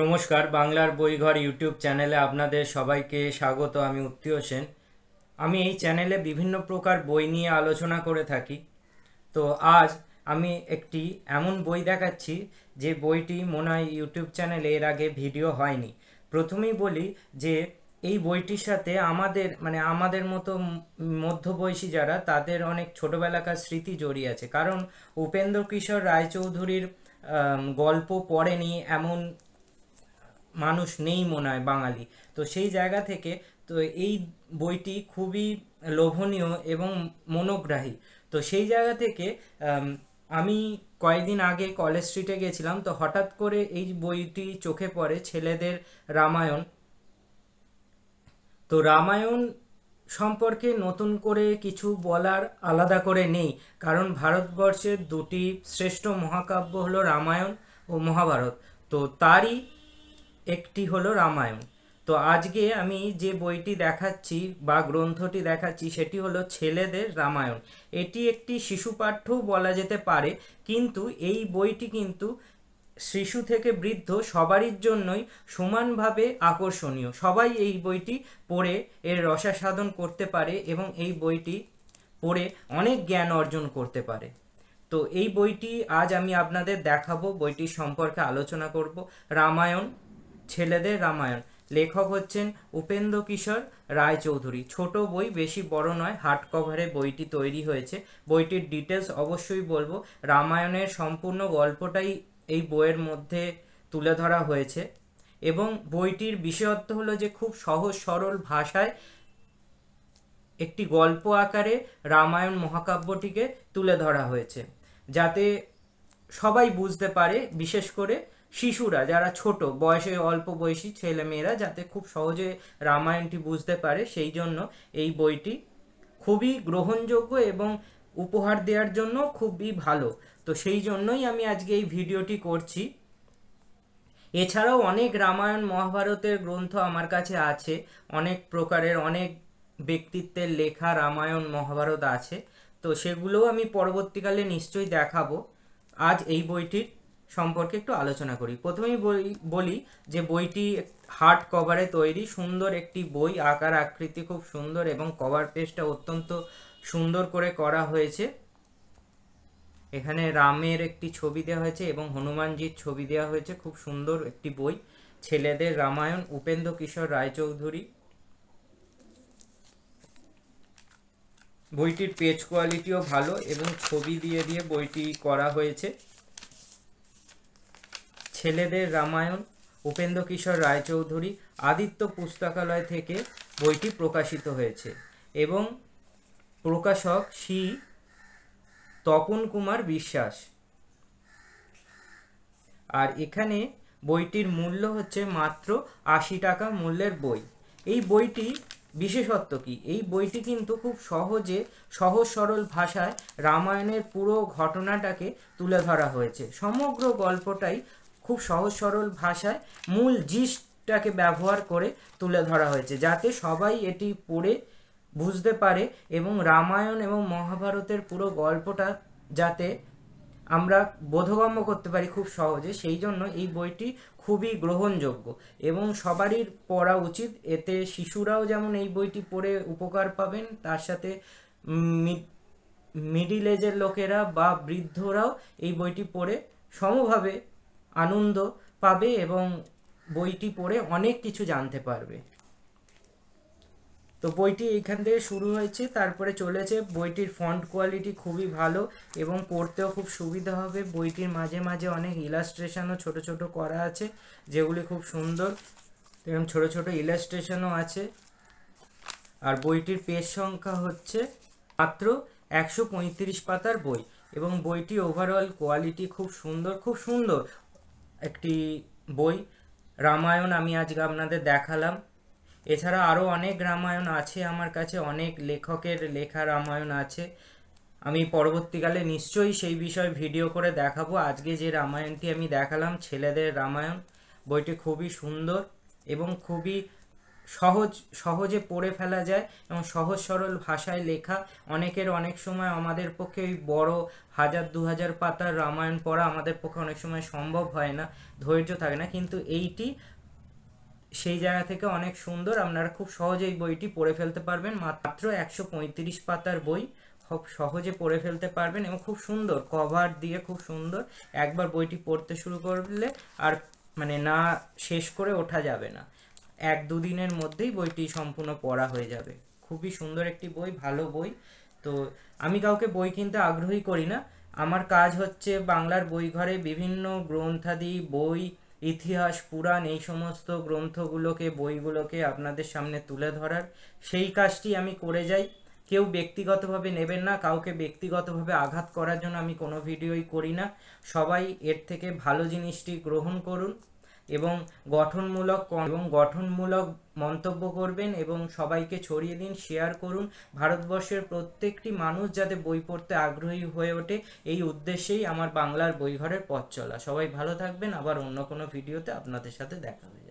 নমস্কার বাংলার বইঘর ইউটিউব চ্যানেলে আপনাদের সবাইকে স্বাগত আমি উত্তীয় সেন আমি এই চ্যানেলে বিভিন্ন প্রকার বই নিয়ে আলোচনা করে থাকি তো আজ আমি একটি এমন বই দেখাচ্ছি যে বইটি মনে হয় ইউটিউব চ্যানেলে এর আগে ভিডিও হয়নি প্রথমেই বলি যে এই বইটির সাথে আমাদের মানে আমাদের মতো মধ্যবয়সী যারা তাদের অনেক ছোটোবেলাকার স্মৃতি জড়িয়ে আছে কারণ উপেন্দ্র কিশোর রায়চৌধুরীর গল্প পড়েনি এমন মানুষ নেই মনে হয় বাঙালি তো সেই জায়গা থেকে তো এই বইটি খুবই লোভনীয় এবং মনোগ্রাহী তো সেই জায়গা থেকে আমি কয়েকদিন আগে কলেজ স্ট্রিটে গেছিলাম তো হঠাৎ করে এই বইটি চোখে পড়ে ছেলেদের রামায়ণ তো রামায়ণ সম্পর্কে নতুন করে কিছু বলার আলাদা করে নেই কারণ ভারতবর্ষের দুটি শ্রেষ্ঠ মহাকাব্য হলো রামায়ণ ও মহাভারত তো তারই একটি হলো রামায়ণ তো আজকে আমি যে বইটি দেখাচ্ছি বা গ্রন্থটি দেখাচ্ছি সেটি হলো ছেলেদের রামায়ণ এটি একটি শিশু পাঠ্যও বলা যেতে পারে কিন্তু এই বইটি কিন্তু শিশু থেকে বৃদ্ধ সবারই জন্যই সমানভাবে আকর্ষণীয় সবাই এই বইটি পড়ে এর রসা সাধন করতে পারে এবং এই বইটি পড়ে অনেক জ্ঞান অর্জন করতে পারে তো এই বইটি আজ আমি আপনাদের দেখাবো বইটির সম্পর্কে আলোচনা করব রামায়ণ ছেলেদের রামায়ণ লেখক হচ্ছেন উপেন্দ্র কিশোর রায়চৌধুরী ছোট বই বেশি বড় নয় হার্ড কভারে বইটি তৈরি হয়েছে বইটির ডিটেলস অবশ্যই বলবো রামায়ণের সম্পূর্ণ গল্পটাই এই বইয়ের মধ্যে তুলে ধরা হয়েছে এবং বইটির বিশেষত্ব হলো যে খুব সহজ সরল ভাষায় একটি গল্প আকারে রামায়ণ মহাকাব্যটিকে তুলে ধরা হয়েছে যাতে সবাই বুঝতে পারে বিশেষ করে শিশুরা যারা ছোট বয়সে অল্প বয়সী ছেলেমেয়েরা যাতে খুব সহজে রামায়ণটি বুঝতে পারে সেই জন্য এই বইটি খুবই গ্রহণযোগ্য এবং উপহার দেওয়ার জন্য খুবই ভালো তো সেই জন্যই আমি আজকে এই ভিডিওটি করছি এছাড়াও অনেক রামায়ণ মহাভারতের গ্রন্থ আমার কাছে আছে অনেক প্রকারের অনেক ব্যক্তিত্বের লেখা রামায়ণ মহাভারত আছে তো সেগুলোও আমি পরবর্তীকালে নিশ্চয়ই দেখাবো আজ এই বইটির সম্পর্কে একটু আলোচনা করি প্রথমেই বলি যে বইটি হার্ড কভারে তৈরি সুন্দর একটি বই আকার আকৃতি খুব সুন্দর এবং কভার পেজটা অত্যন্ত সুন্দর করে করা হয়েছে এখানে রামের একটি ছবি দেওয়া হয়েছে এবং হনুমানজির ছবি দেওয়া হয়েছে খুব সুন্দর একটি বই ছেলেদের রামায়ণ উপেন্দ্র কিশোর রায়চৌধুরী বইটির পেজ কোয়ালিটিও ভালো এবং ছবি দিয়ে দিয়ে বইটি করা হয়েছে ছেলেদের রামায়ণ উপেন্দ্র কিশোর রায়চৌধুরী আদিত্য পুস্তকালয় থেকে বইটি প্রকাশিত হয়েছে এবং প্রকাশক শ্রী তপন কুমার বিশ্বাস আর এখানে বইটির মূল্য হচ্ছে মাত্র আশি টাকা মূল্যের বই এই বইটি বিশেষত্ব কি এই বইটি কিন্তু খুব সহজে সহজ সরল ভাষায় রামায়ণের পুরো ঘটনাটাকে তুলে ধরা হয়েছে সমগ্র গল্পটাই খুব সহজ সরল ভাষায় মূল জিসটাকে ব্যবহার করে তুলে ধরা হয়েছে যাতে সবাই এটি পড়ে বুঝতে পারে এবং রামায়ণ এবং মহাভারতের পুরো গল্পটা যাতে আমরা বোধগম্য করতে পারি খুব সহজে সেই জন্য এই বইটি খুবই গ্রহণযোগ্য এবং সবারই পড়া উচিত এতে শিশুরাও যেমন এই বইটি পড়ে উপকার পাবেন তার সাথে মিডিল এজের লোকেরা বা বৃদ্ধরাও এই বইটি পড়ে সমভাবে আনন্দ পাবে এবং বইটি পড়ে অনেক কিছু জানতে পারবে তো বইটি এইখান থেকে শুরু হয়েছে তারপরে চলেছে বইটির ফন্ট কোয়ালিটি খুবই ভালো এবং পড়তেও খুব সুবিধা হবে বইটির মাঝে মাঝে অনেক ইলাস্ট্রেশনও ছোট ছোট করা আছে যেগুলি খুব সুন্দর এবং ছোট ছোট ইলাস্ট্রেশনও আছে আর বইটির পেজ সংখ্যা হচ্ছে মাত্র একশো পাতার বই এবং বইটি ওভারঅল কোয়ালিটি খুব সুন্দর খুব সুন্দর একটি বই রামায়ণ আমি আজকে আপনাদের দেখালাম এছাড়া আরও অনেক রামায়ণ আছে আমার কাছে অনেক লেখকের লেখা রামায়ণ আছে আমি পরবর্তীকালে নিশ্চয়ই সেই বিষয়ে ভিডিও করে দেখাবো আজকে যে রামায়ণটি আমি দেখালাম ছেলেদের রামায়ণ বইটি খুবই সুন্দর এবং খুবই সহজ সহজে পড়ে ফেলা যায় এবং সহজ সরল ভাষায় লেখা অনেকের অনেক সময় আমাদের পক্ষে ওই বড় হাজার দু হাজার পাতার রামায়ণ পড়া আমাদের পক্ষে অনেক সময় সম্ভব হয় না ধৈর্য থাকে না কিন্তু এইটি সেই জায়গা থেকে অনেক সুন্দর আপনারা খুব সহজেই বইটি পড়ে ফেলতে পারবেন মাত্র একশো পঁয়ত্রিশ পাতার বই খুব সহজে পড়ে ফেলতে পারবেন এবং খুব সুন্দর কভার দিয়ে খুব সুন্দর একবার বইটি পড়তে শুরু করলে আর মানে না শেষ করে ওঠা যাবে না এক দুদিনের মধ্যেই বইটি সম্পূর্ণ পড়া হয়ে যাবে খুবই সুন্দর একটি বই ভালো বই তো আমি কাউকে বই কিনতে আগ্রহী করি না আমার কাজ হচ্ছে বাংলার বইঘরে বিভিন্ন গ্রন্থাদি বই ইতিহাস পুরাণ এই সমস্ত গ্রন্থগুলোকে বইগুলোকে আপনাদের সামনে তুলে ধরার সেই কাজটি আমি করে যাই কেউ ব্যক্তিগতভাবে নেবেন না কাউকে ব্যক্তিগতভাবে আঘাত করার জন্য আমি কোনো ভিডিওই করি না সবাই এর থেকে ভালো জিনিসটি গ্রহণ করুন এবং গঠনমূলক এবং গঠনমূলক মন্তব্য করবেন এবং সবাইকে ছড়িয়ে দিন শেয়ার করুন ভারতবর্ষের প্রত্যেকটি মানুষ যাতে বই পড়তে আগ্রহী হয়ে ওঠে এই উদ্দেশ্যেই আমার বাংলার বইঘরের পথ চলা সবাই ভালো থাকবেন আবার অন্য কোনো ভিডিওতে আপনাদের সাথে দেখা হবে